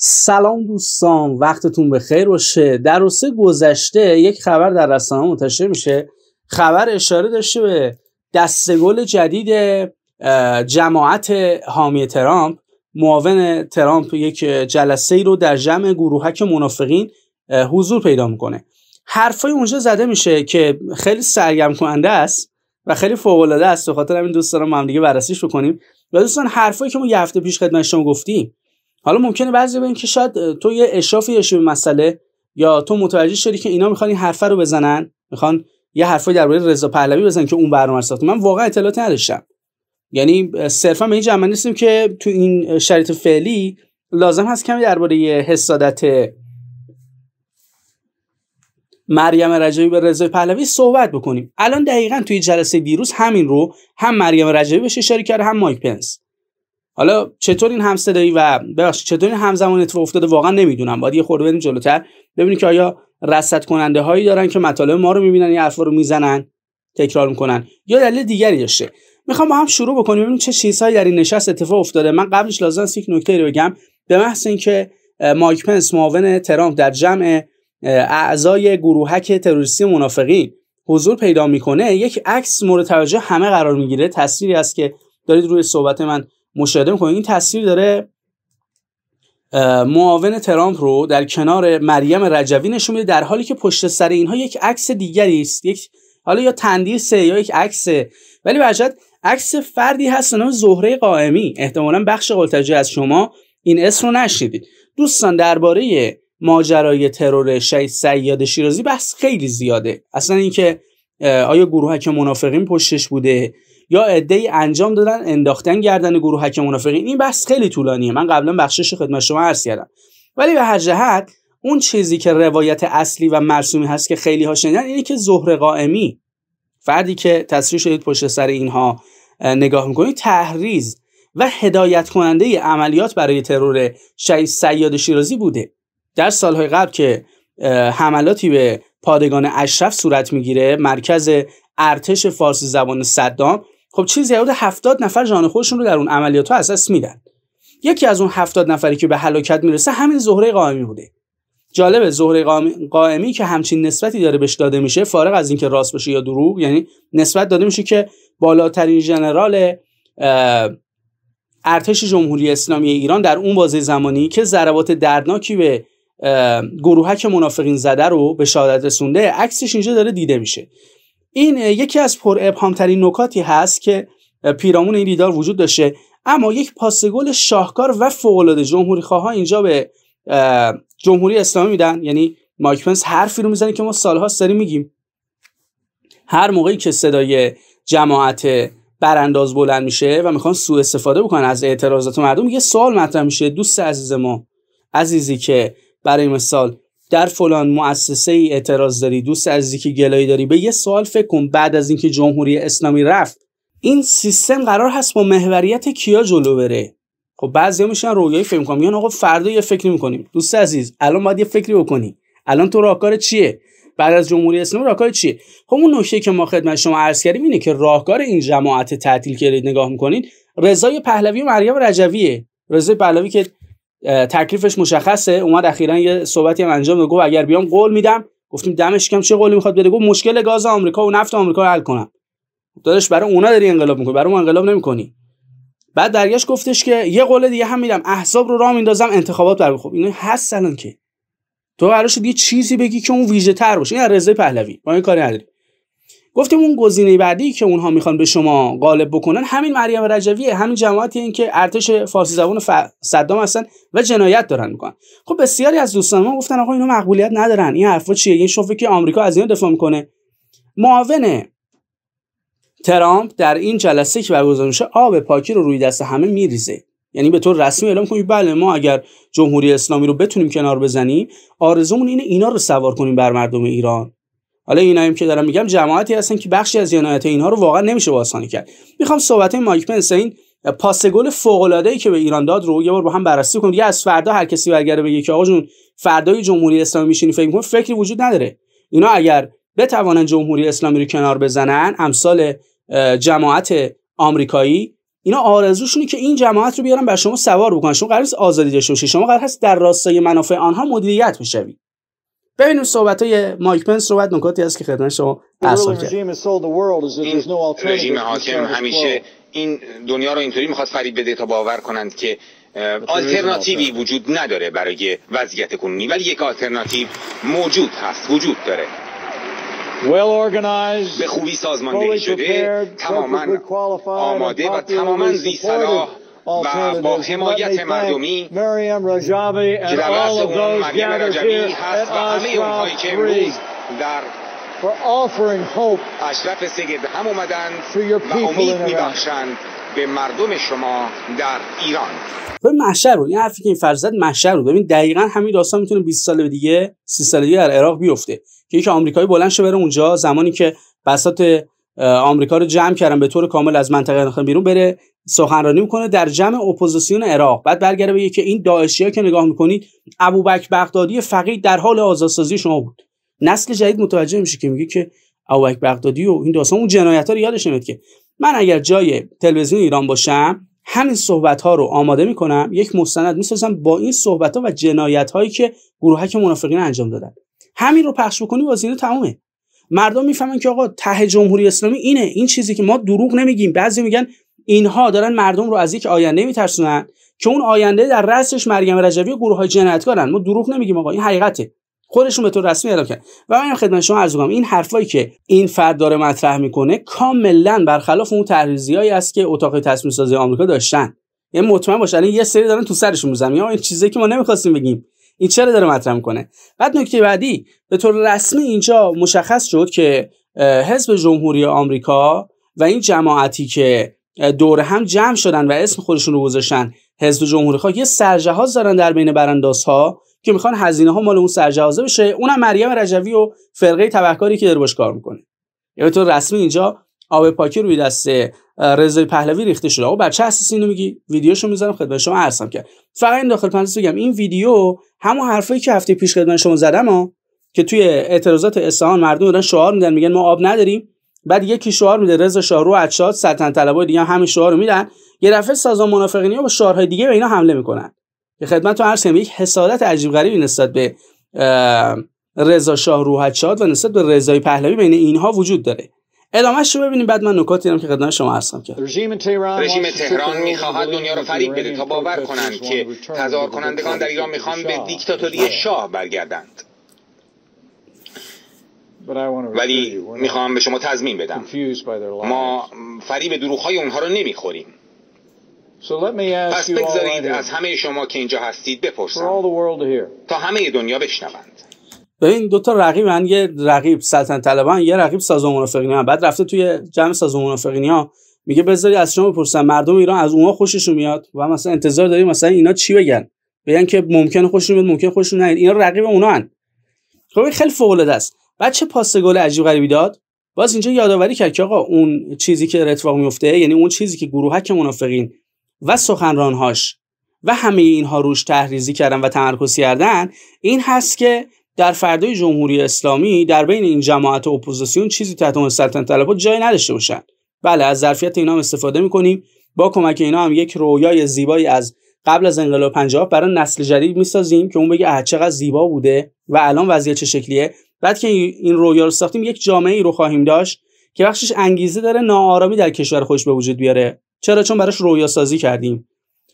سلام دوستان وقتتون به خیر باشه در روزه گذشته یک خبر در رسانه منتشر میشه خبر اشاره داشته به دستگل جدید جماعت حامی ترامپ معاون ترامپ یک جلسه ای رو در جمع گروهک منافقین حضور پیدا میکنه حرفای اونجا زده میشه که خیلی سرگرم کننده است و خیلی فوق العاده است به خاطر همین دوست دارم هم دیگه بررسیش بکنیم و دوستان حرفایی که ما یه هفته پیش خدمت شما گفتیم حالا ممکنه بعضی بگن که شاید تو یه اشرافی داشتی به مسئله یا تو متوجه شدی که اینا میخوان این حرفه رو بزنن میخوان یه حرفی درباره رضا پهلوی بزنن که اون برنامه ساخت من واقعا اطلاعات نداشتم یعنی صرفا به این جمع نیستیم که تو این شرایط فعلی لازم هست کمی درباره حسادت مریم رجبی به رضا پهلوی صحبت بکنیم الان دقیقا توی جلسه دیروز همین رو هم مریم رجبی بهش اشاره کرد هم مایک پنس حالا چطور این همصدایی و ببخشید چطور این همزمان اتفاق افتاده واقعا نمیدونم باید یه خورده بریم جلوتر ببینیم که آیا رصد کننده هایی دارن که مطالب ما رو میبینن این حرفا رو میزنن تکرار میکنن یا دلیل دیگری داشته میخوام با هم شروع بکنیم ببینیم چه چیزهایی در این نشست اتفاق افتاده من قبلش لازم است یک نکته رو بگم به محض اینکه مایک پنس معاون ترامپ در جمع اعضای گروهک تروریستی منافقی حضور پیدا میکنه یک عکس مورد توجه همه قرار میگیره تصویری است که دارید روی صحبت من مشاهده میکنیم این تصویر داره معاون ترامپ رو در کنار مریم رجوی نشون میده در حالی که پشت سر اینها یک عکس دیگری است یک حالا یا تندیس یا یک عکس ولی وجد عکس فردی هست نام زهره قائمی احتمالا بخش قلتجی از شما این اسم رو نشنیدید دوستان درباره ماجرای ترور شهید سیاد شیرازی بحث خیلی زیاده اصلا اینکه آیا گروهک منافقین پشتش بوده یا ای انجام دادن انداختن گردن گروه حک منافقین این بحث خیلی طولانیه من قبلا بخشش خدمت شما عرض کردم ولی به هر جهت اون چیزی که روایت اصلی و مرسومی هست که خیلی ها شنیدن اینه که زهر قائمی فردی که تصریح شدید پشت سر اینها نگاه میکنید تحریز و هدایت کننده عملیات برای ترور شهید سیاد شیرازی بوده در سالهای قبل که حملاتی به پادگان اشرف صورت میگیره مرکز ارتش فارسی زبان صدام خب چیزی حدود 70 نفر جان خودشون رو در اون عملیات ها اساس میدن یکی از اون 70 نفری که به هلاکت میرسه همین زهره قائمی بوده جالب زهره قائمی که همچین نسبتی داره بهش داده میشه فارغ از اینکه راست باشه یا دروغ یعنی نسبت داده میشه که بالاترین ژنرال ارتش جمهوری اسلامی ایران در اون بازه زمانی که ضربات دردناکی به گروهک منافقین زده رو به شهادت رسونده عکسش اینجا داره دیده میشه این یکی از پر ترین نکاتی هست که پیرامون این دیدار وجود داشته اما یک پاس شاهکار و العاده جمهوری خواه اینجا به جمهوری اسلامی میدن یعنی مایک پنس حرفی رو میزنه که ما سالها سری میگیم هر موقعی که صدای جماعت برانداز بلند میشه و میخوان سوء استفاده بکنن از اعتراضات مردم یه سوال مطرح میشه دوست عزیز ما عزیزی که برای مثال در فلان مؤسسه ای اعتراض داری دوست عزیزی که گلایی داری به یه سوال فکر کن بعد از اینکه جمهوری اسلامی رفت این سیستم قرار هست با محوریت کیا جلو بره خب بعضی میشن رویایی فکر میکنن میگن آقا فردا یه فکری میکنیم دوست عزیز الان باید یه فکری بکنی الان تو راهکار چیه بعد از جمهوری اسلامی راهکار چیه خب اون نکته که ما خدمت شما عرض کردیم اینه که راهکار این جماعت تعطیل کردید نگاه میکنین رضای پهلوی و مریم رجویه رضای پهلوی که تکلیفش مشخصه اومد اخیرا یه صحبتی هم انجام گفت اگر بیام قول میدم گفتیم دمش کم چه قولی میخواد بده گفت مشکل گاز آمریکا و نفت آمریکا رو حل کنم داداش برای اونا داری انقلاب میکنی برای ما انقلاب نمیکنی بعد دریاش گفتش که یه قول دیگه هم میدم احزاب رو راه میندازم انتخابات بر خب اینا هست که تو قرار شد یه چیزی بگی که اون ویژه تر باشه این رضای پهلوی با این کاری نداریم گفتیم اون گزینه بعدی که اونها میخوان به شما غالب بکنن همین مریم رجویه همین جماعتی این که ارتش فارسی زبان صدام هستن و جنایت دارن میکنن خب بسیاری از دوستان ما گفتن آقا اینا مقبولیت ندارن این حرفا چیه این شوفه که آمریکا از اینا دفاع میکنه معاون ترامپ در این جلسه که برگزار میشه آب پاکی رو روی دست همه میریزه یعنی به طور رسمی اعلام کنیم بله ما اگر جمهوری اسلامی رو بتونیم کنار بزنیم آرزومون اینه اینا رو سوار کنیم بر مردم ایران حالا اینایی که دارم میگم جماعتی هستن که بخشی از جنایت اینها رو واقعا نمیشه واسانی کرد میخوام صحبت مایک پنس این پاس گل فوق العاده ای که به ایران داد رو یه بار با هم بررسی کنیم یه از فردا هر کسی برگره بگه که آقا جون فردای جمهوری اسلامی میشینی فکر فکری وجود نداره اینا اگر بتوانن جمهوری اسلامی رو کنار بزنن امثال جماعت آمریکایی اینا آرزوشونه که این جماعت رو بیارن بر شما سوار بکنن شما قرار است آزادی داشته باشید شما قرار هست در راستای منافع آنها مدیریت بشوید ببینیم صحبت های مایک پنس بعد نکاتی هست که خدمت شما ارسال کرد رژیم حاکم همیشه این دنیا رو اینطوری میخواد فرید بده تا باور کنند که آلترناتیوی وجود نداره برای وضعیت کنونی ولی یک آلترناتیو موجود هست وجود داره به خوبی سازماندهی شده تماما آماده و تماما زیصلاح و با حمایت مردمی جلوه اون مریم رجبی هست و همه اونهایی که امروز در اشرف سید هم اومدن و امید میبخشند به مردم شما در ایران به محشر رو این حرفی که این محشر رو ببین دقیقا همین داستان میتونه 20 سال دیگه 30 سال دیگه در عراق بیفته که یک آمریکایی بلند شه بره اونجا زمانی که بساط آمریکا رو جمع کردن به طور کامل از منطقه انداختن بیرون بره سخنرانی میکنه در جمع اپوزیسیون عراق بعد برگره به که این داعشی ها که نگاه میکنید ابوبکر بغدادی فقید در حال آزادسازی شما بود نسل جدید متوجه میشه که میگه که ابوبکر بغدادی و این داستان اون جنایت ها رو یادش نمیاد که من اگر جای تلویزیون ایران باشم همین صحبت ها رو آماده میکنم یک مستند میسازم با این صحبت ها و جنایت هایی که گروهک منافقین انجام دادن همین رو پخش بکنی بازی تمومه مردم میفهمن که آقا ته جمهوری اسلامی اینه این چیزی که ما دروغ نمیگیم بعضی میگن اینها دارن مردم رو از یک آینده میترسونن که اون آینده در رأسش مریم رجوی و گروه های جنایتکارن ما دروغ نمیگیم آقا این حقیقته خودشون به طور رسمی اعلام کرد و من خدمت شما عرض این حرفایی که این فرد داره مطرح میکنه کاملا برخلاف اون تحریزیایی است که اتاق تصمیم سازی آمریکا داشتن یعنی مطمئن باش یه سری دارن تو سرشون میزنن یا این چیزی که ما نمیخواستیم بگیم این چرا داره مطرح میکنه بعد نکته بعدی به طور رسمی اینجا مشخص شد که حزب جمهوری آمریکا و این جماعتی که دور هم جمع شدن و اسم خودشون رو گذاشتن حزب جمهوری خواه یه سرجهاز دارن در بین ها که میخوان هزینه ها مال اون سرجهازه بشه اونم مریم رجوی و فرقه تبهکاری که داره باش کار میکنه یه یعنی به طور رسمی اینجا آب پاکی روی دست رضای پهلوی ریخته شده آقا بر چه اساسی اینو میگی ویدیوشو میذارم خدمت شما عرضم کرد فقط این داخل پرانتز بگم این ویدیو همون حرفایی که هفته پیش خدمت شما زدم ها که توی اعتراضات اصفهان مردم دارن شعار میدن میگن ما آب نداریم بعد یکی شعار میده رضا رو اچاد سلطنت طلبای دیگه همه شعار رو میدن یه دفعه سازمان منافقینی با شعارهای دیگه به اینا حمله میکنن به خدمتتون عرض کنم یک حسادت عجیب غریبی نسبت به رضا شاه روحت و نسبت به رضای پهلوی بین اینها وجود داره ادامهش رو ببینیم بعد من نکاتی دارم که خدمت شما عرض کرد رژیم تهران میخواهد دنیا رو فریب بده تا باور کنند که تظاهر کنندگان در ایران میخوان به دیکتاتوری شاه برگردند ولی میخوام به شما تضمین بدم ما فریب های اونها رو نمیخوریم پس بگذارید از همه شما که اینجا هستید بپرسم تا همه دنیا بشنوند ببین دو تا من یه رقیب سلطنت طلبان یه رقیب سازمان منافقین هم بعد رفته توی جمع سازمان منافقین ها میگه بذاری از شما بپرسم مردم ایران از اونها خوششون میاد و مثلا انتظار داریم مثلا اینا چی بگن بگن که ممکن خوششون بیاد ممکن خوششون نیاد اینا رقیب اونا هن. خب خیلی فوق العاده است بعد چه پاس گل عجیب غریبی داد باز اینجا یادآوری کرد که آقا اون چیزی که اتفاق میفته یعنی اون چیزی که گروهک منافقین و سخنرانهاش و همه اینها روش تحریزی کردن و تمرکز کردن این هست که در فردای جمهوری اسلامی در بین این جماعت و اپوزیسیون چیزی تحت عنوان سلطنت طلبها جای نداشته باشند بله از ظرفیت اینا هم استفاده میکنیم با کمک اینا هم یک رویای زیبایی از قبل از انقلاب 50 برای نسل جدید میسازیم که اون بگه آ چقدر زیبا بوده و الان وضعیت چه شکلیه بعد که این رویا رو ساختیم یک جامعه ای رو خواهیم داشت که بخشش انگیزه داره ناآرامی در کشور خودش به وجود بیاره چرا چون براش رویا سازی کردیم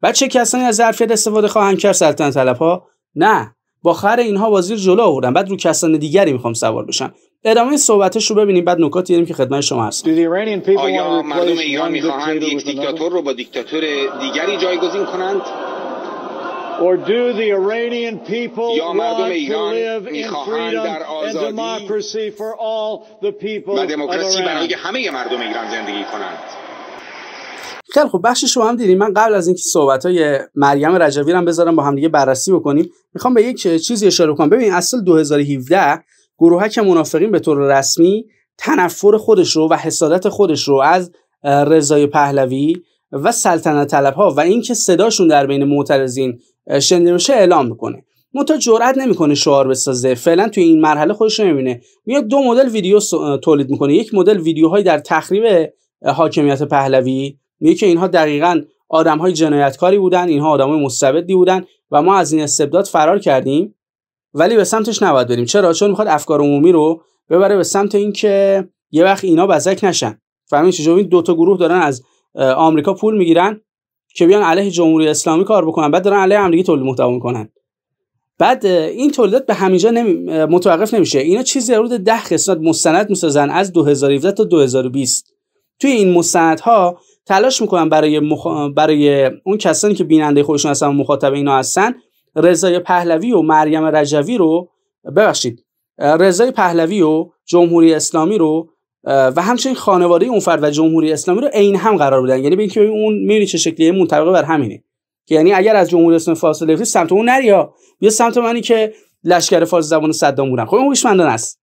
بعد چه کسانی از ظرفیت استفاده خواهند کرد سلطنت طلبها نه با خر اینها وزیر جلو آوردن بعد رو کسان دیگری میخوام سوار بشن ادامه صحبتش رو ببینیم بعد نکاتی داریم که خدمت شما هست آیا مردم ایران میخواهند یک دیکتاتور رو با دیکتاتور دیگری جایگزین کنند Or do the Iranian people want to live in freedom and democracy for all the people و دموکراسی برای همه مردم ایران زندگی کنند خیلی خب بخش رو هم دیدیم من قبل از اینکه صحبت های مریم رجوی هم بذارم با هم دیگه بررسی بکنیم میخوام به یک چیزی اشاره کنم ببین از سال 2017 گروهک منافقین به طور رسمی تنفر خودش رو و حسادت خودش رو از رضای پهلوی و سلطنت طلب ها و اینکه صداشون در بین معترضین شنیده میشه اعلام میکنه منتها جرئت نمیکنه شعار بسازه فعلا توی این مرحله خودش نمیبینه میاد دو مدل ویدیو تولید میکنه یک مدل ویدیوهای در تخریب حاکمیت پهلوی میگه که اینها دقیقا آدم های جنایتکاری بودن اینها آدم های مستبدی بودن و ما از این استبداد فرار کردیم ولی به سمتش نباید بریم چرا چون میخواد افکار عمومی رو ببره به سمت اینکه یه وقت اینا بزک نشن فهمید چه این دو تا گروه دارن از آمریکا پول میگیرن که بیان علیه جمهوری اسلامی کار بکنن بعد دارن علیه آمریکا تولید محتوا میکنن بعد این تولیدات به همینجا نمی... متوقف نمیشه اینا چیزی حدود 10 قسمت مستند میسازن از 2017 تا 2020 توی این مستندها تلاش میکنن برای برای اون کسانی که بیننده خودشون هستن و مخاطب اینا هستن رضای پهلوی و مریم رجوی رو ببخشید رضای پهلوی و جمهوری اسلامی رو و همچنین خانواده اون فرد و جمهوری اسلامی رو عین هم قرار بدن یعنی ببین که اون میری چه شکلیه منطبقه بر همینه که یعنی اگر از جمهوری اسلامی فاصله بگیری سمت اون نریا بیا سمت منی که لشکر فارس زبان صدام بودن خب اون هوشمندانه است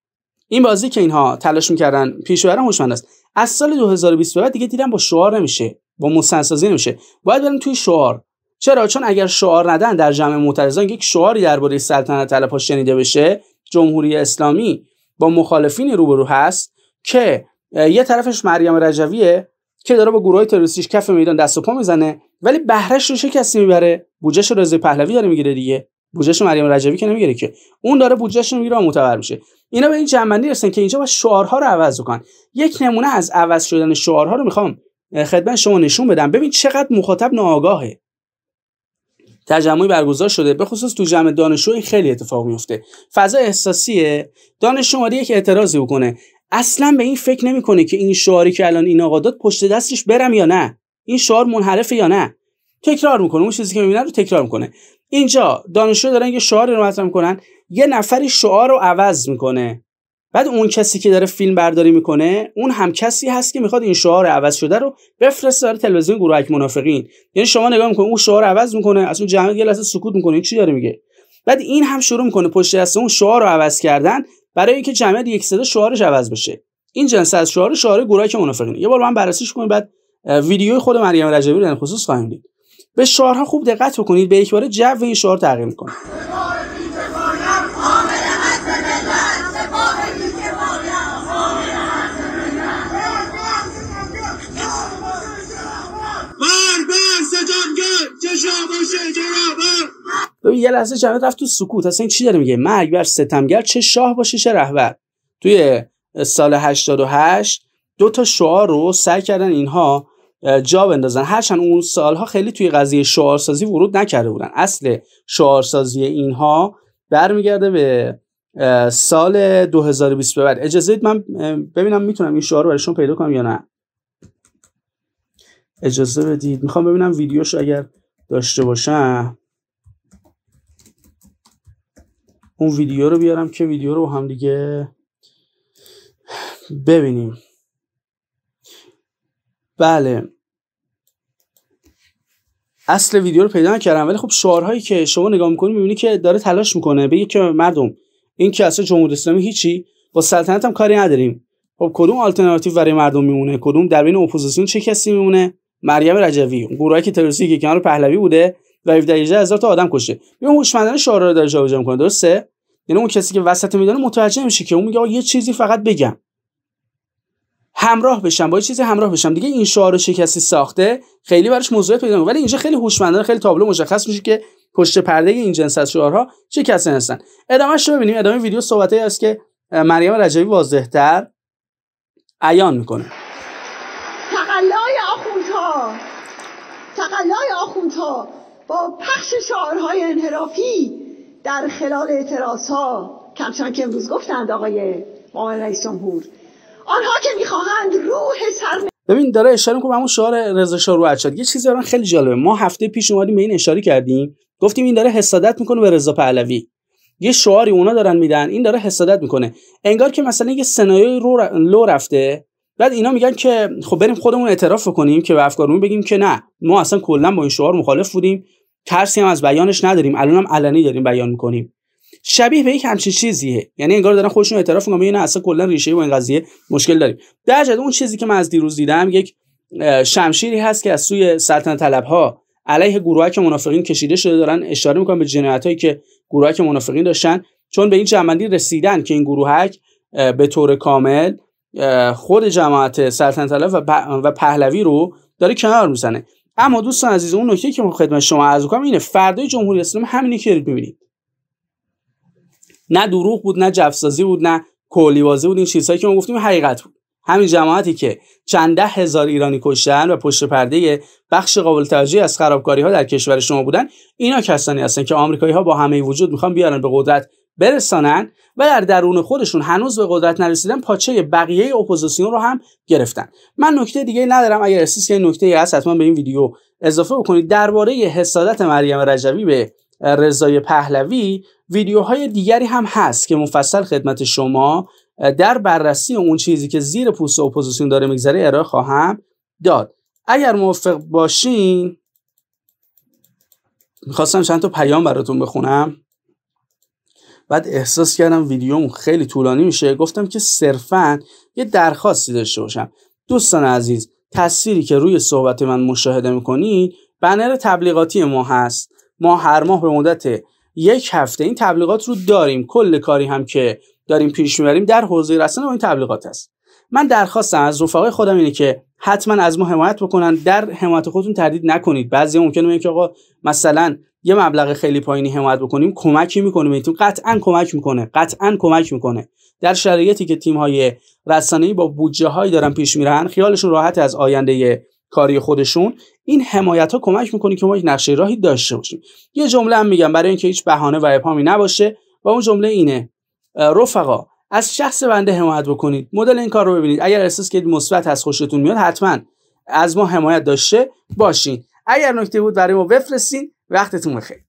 این بازی که اینها تلاش میکردن پیشورا هوشمند است از سال 2020 بعد دیگه دیدم با شعار نمیشه با مستنسازی نمیشه باید بریم توی شعار چرا چون اگر شعار ندن در جمع معترضان یک شعاری درباره سلطنت ها شنیده بشه جمهوری اسلامی با مخالفین روبرو هست که یه طرفش مریم رجویه که داره با گروه های تروریستیش کف میدان دست و پا میزنه ولی بهرش رو چه کسی میبره بودجهش رضا پهلوی داره میگیره دیگه بودجهش مریم رجوی که نمیگیره که اون داره بودجهش رو میگیره و میشه اینا به این جنبندی رسن که اینجا با شعارها رو عوض کن یک نمونه از عوض شدن شعارها رو میخوام خدمت شما نشون بدم ببین چقدر مخاطب ناآگاهه تجمعی برگزار شده به خصوص تو جمع دانشجو این خیلی اتفاق میفته فضا احساسیه دانشجو اومده یک اعتراضی بکنه اصلا به این فکر نمیکنه که این شعاری که الان این آقا داد پشت دستش برم یا نه این شعار منحرف یا نه تکرار میکنه اون چیزی که میبینه رو تکرار میکنه اینجا دانشجو دارن یه شعاری رو مطرح میکنن یه نفری شعار رو عوض میکنه بعد اون کسی که داره فیلم برداری میکنه اون هم کسی هست که میخواد این شعار عوض شده رو بفرسته داره تلویزیون گروهک منافقین یعنی شما نگاه میکنه اون شعار عوض میکنه از اون جمعیت یه لحظه سکوت میکنه این چی داره میگه بعد این هم شروع میکنه پشت دست اون شعار رو عوض کردن برای اینکه جمعیت یک صدا شعارش عوض بشه این جنس از شعار شعار گروهک منافقین یه بار من بررسیش کنم بعد ویدیوی خود مریم رجبی رو در خصوص خواهیم دید به شعارها خوب دقت بکنید به یک بار جو این شعار تغییر میکنه ببین یه لحظه جواد رفت تو سکوت اصلا چی داره میگه مرگ بر ستمگر چه شاه باشه چه رهبر توی سال 88 دو تا شعار رو سعی کردن اینها جا بندازن هرچند اون سالها خیلی توی قضیه سازی ورود نکرده بودن اصل سازی اینها برمیگرده به سال 2020 به بعد اجازه من ببینم میتونم این شعار رو برای پیدا کنم یا نه اجازه بدید میخوام ببینم ویدیوش اگر داشته باشم اون ویدیو رو بیارم که ویدیو رو هم دیگه ببینیم بله اصل ویدیو رو پیدا نکردم ولی خب شعارهایی که شما نگاه میکنید میبینی که داره تلاش میکنه بگه که مردم این که اصلا جمهوری اسلامی هیچی با سلطنت هم کاری نداریم خب کدوم آلترناتیو برای مردم میمونه کدوم در بین اپوزیسیون چه کسی میمونه مریم رجوی اون گروهی که تروریستی که کنار پهلوی بوده و 17 هزار تا آدم کشته بیا اون هوشمندانه شعار رو داره جابجا میکنه درسته یعنی اون کسی که وسط میدونه متوجه میشه که اون میگه آقا یه چیزی فقط بگم همراه بشم با یه چیزی همراه بشم دیگه این شعار رو کسی ساخته خیلی براش موضوع پیدا ولی اینجا خیلی هوشمندانه خیلی تابلو مشخص میشه که پشت پرده این جنس از شعارها چه کسی هستن ادامهش رو ببینیم ادامه ویدیو صحبتایی است که مریم رجوی واضحتر عیان میکنه تقلای آخوندها با پخش شعارهای انحرافی در خلال اعتراض ها کمچن که امروز گفتند آقای معاون رئیس جمهور آنها که میخواهند روح سرم ببین داره اشاره میکنه همون شعار رضا شاه رو یه چیزی الان خیلی جالبه ما هفته پیش اومدیم به این اشاره کردیم گفتیم این داره حسادت میکنه به رضا پهلوی یه شعاری اونا دارن میدن این داره حسادت میکنه انگار که مثلا یه سنایوی رو لو رفته بعد اینا میگن که خب بریم خودمون اعتراف کنیم که به افکارمون بگیم که نه ما اصلا کلا با این شعار مخالف بودیم ترسی هم از بیانش نداریم الان هم علنی داریم بیان میکنیم شبیه به یک همچین چیزیه یعنی انگار دارن خودشون اعتراف میکنن نه اصلا کلا ریشه با این قضیه مشکل داریم در اون چیزی که من از دیروز دیدم یک شمشیری هست که از سوی سلطنت طلب ها علیه گروه که منافقین کشیده شده دارن اشاره میکنن به جنایت هایی که گروه که منافقین داشتن چون به این جمعندی رسیدن که این گروهک به طور کامل خود جماعت سلطنت طلب و پهلوی رو داره کنار میزنه اما دوستان عزیز اون نکته که من خدمت شما عرض کنم اینه فردای جمهوری اسلامی همینی که میبینید نه دروغ بود نه جفسازی بود نه کولیوازی بود این چیزهایی که ما گفتیم حقیقت بود همین جماعتی که چند ده هزار ایرانی کشتن و پشت پرده بخش قابل توجهی از خرابکاری ها در کشور شما بودن اینا کسانی هستند که آمریکایی ها با همه وجود میخوان بیارن به قدرت برسانن و در درون خودشون هنوز به قدرت نرسیدن پاچه بقیه اپوزیسیون رو هم گرفتن من نکته دیگه ندارم اگر احساس که نکته ای هست حتما به این ویدیو اضافه بکنید درباره حسادت مریم رجوی به رضای پهلوی ویدیوهای دیگری هم هست که مفصل خدمت شما در بررسی اون چیزی که زیر پوست اپوزیسیون داره میگذره ارائه خواهم داد اگر موافق باشین میخواستم چند تا پیام براتون بخونم بعد احساس کردم ویدیوم خیلی طولانی میشه گفتم که صرفا یه درخواستی داشته باشم دوستان عزیز تصویری که روی صحبت من مشاهده میکنید بنر تبلیغاتی ما هست ما هر ماه به مدت یک هفته این تبلیغات رو داریم کل کاری هم که داریم پیش میبریم در حوزه رسانه با این تبلیغات است من درخواستم از رفقای خودم اینه که حتما از ما حمایت بکنن در حمایت خودتون تردید نکنید بعضی ممکنه که آقا مثلا یه مبلغ خیلی پایینی حمایت بکنیم کمکی میکنه به تیم قطعا کمک میکنه قطعا کمک میکنه در شرایطی که تیم های رسانه‌ای با بودجه هایی دارن پیش میرن خیالشون راحت از آینده کاری خودشون این حمایت ها کمک میکنه که ما یک نقشه راهی داشته باشیم یه جمله هم میگم برای اینکه هیچ بهانه و ابهامی نباشه و اون جمله اینه رفقا از شخص بنده حمایت بکنید مدل این کار رو ببینید اگر احساس کردید مثبت از خوشتون میاد حتما از ما حمایت داشته باشین اگر نکته بود برای ما بفرستین وقتتون بخیر